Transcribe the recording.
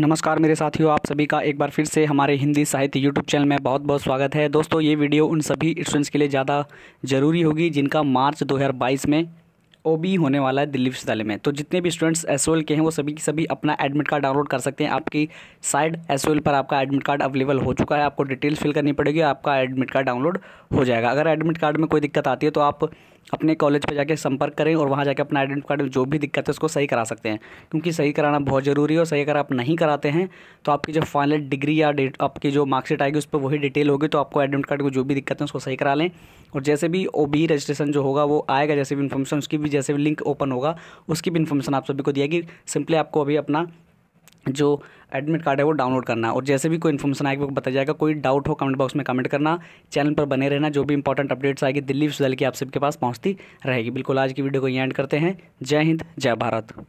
नमस्कार मेरे साथियों आप सभी का एक बार फिर से हमारे हिंदी साहित्य यूट्यूब चैनल में बहुत बहुत स्वागत है दोस्तों ये वीडियो उन सभी स्टूडेंट्स के लिए ज़्यादा ज़रूरी होगी जिनका मार्च 2022 में ओबी होने वाला है दिल्ली विश्वविद्यालय में तो जितने भी स्टूडेंट्स एस के हैं वो सभी की सभी अपना एडमिट कार्ड डाउनलोड कर सकते हैं आपकी साइड एस पर आपका एडमिट कार्ड अवेलेबल हो चुका है आपको डिटेल्स फिल करनी पड़ेगी आपका एडमिट कार्ड डाउनलोड हो जाएगा अगर एडमिट कार्ड में कोई दिक्कत आती है तो आप अपने कॉलेज पर जाके संपर्क करें और वहाँ जाके अपना आइडेंट कार्ड जो भी दिक्कत है उसको सही करा सकते हैं क्योंकि सही कराना बहुत ज़रूरी है और सही अगर आप नहीं कराते हैं तो आपकी जो फाइनल डिग्री या डेट आपकी जो मार्कशीट आएगी उस पर वही डिटेल होगी तो आपको आइडेंट कार्ड को जो भी दिक्कत है उसको सही करा लें और जैसे भी ओ रजिस्ट्रेशन जो होगा वो आएगा जैसे भी इन्फॉर्मेशन उसकी भी जैसे भी लिंक ओपन होगा उसकी भी इन्फॉर्मेशन आप सभी को दिया कि सिंपली आपको अभी अपना जो एडमिट कार्ड है वो डाउनलोड करना और जैसे भी कोई इन्फॉर्मेशन आएगी वो बताया जाएगा कोई डाउट हो कमेंट बॉक्स में कमेंट करना चैनल पर बने रहना जो भी इंपॉर्टेंट अपडेट्स आएगी दिल्ली विश्वविद्यालय की आप सबके पास पहुँचती रहेगी बिल्कुल आज की वीडियो को ये एंड करते हैं जय हिंद जय भारत